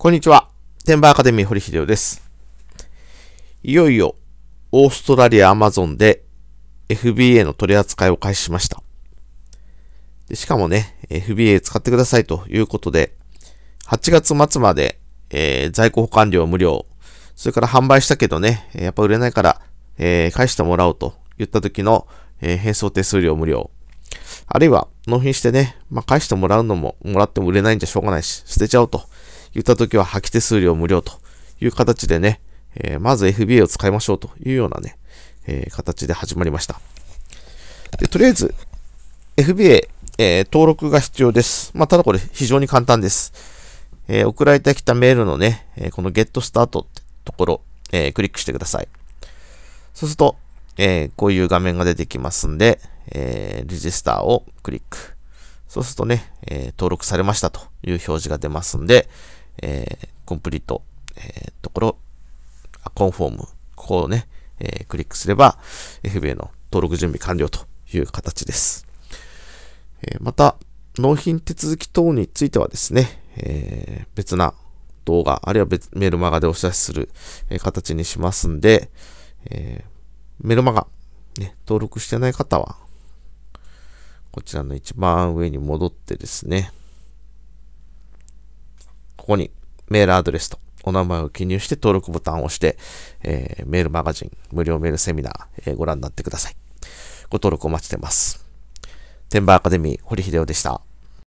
こんにちは。テンバーアカデミー堀秀夫です。いよいよ、オーストラリアアマゾンで FBA の取り扱いを開始しました。でしかもね、FBA 使ってくださいということで、8月末まで、えー、在庫保管料無料、それから販売したけどね、やっぱ売れないから、えー、返してもらおうと言った時の、えー、返送手数料無料。あるいは、納品してね、まあ、返してもらうのも、もらっても売れないんじゃしょうがないし、捨てちゃおうと言った時は吐き手数料無料という形でね、えー、まず FBA を使いましょうというようなね、えー、形で始まりました。で、とりあえず、FBA、えー、登録が必要です。まあ、ただこれ非常に簡単です。え送られてきたメールのね、えこの Get Start ってところ、えクリックしてください。そうすると、えこういう画面が出てきますんで、えー、レジスターをクリック。そうするとね、え登録されましたという表示が出ますんで、えー、コンプリート、えー、ところ、あ、コンフォーム、ここをね、えー、クリックすれば、FBA の登録準備完了という形です。えまた、納品手続き等についてはですね、え別な動画、あるいは別メルマガでお知らせする、え形にしますんで、えメルマガ、ね、登録してない方は、こちらの一番上に戻ってですね、ここにメールアドレスとお名前を記入して登録ボタンを押して、えー、メールマガジン、無料メールセミナー、えー、ご覧になってください。ご登録お待ちしてます。天馬アカデミー、堀秀夫でした。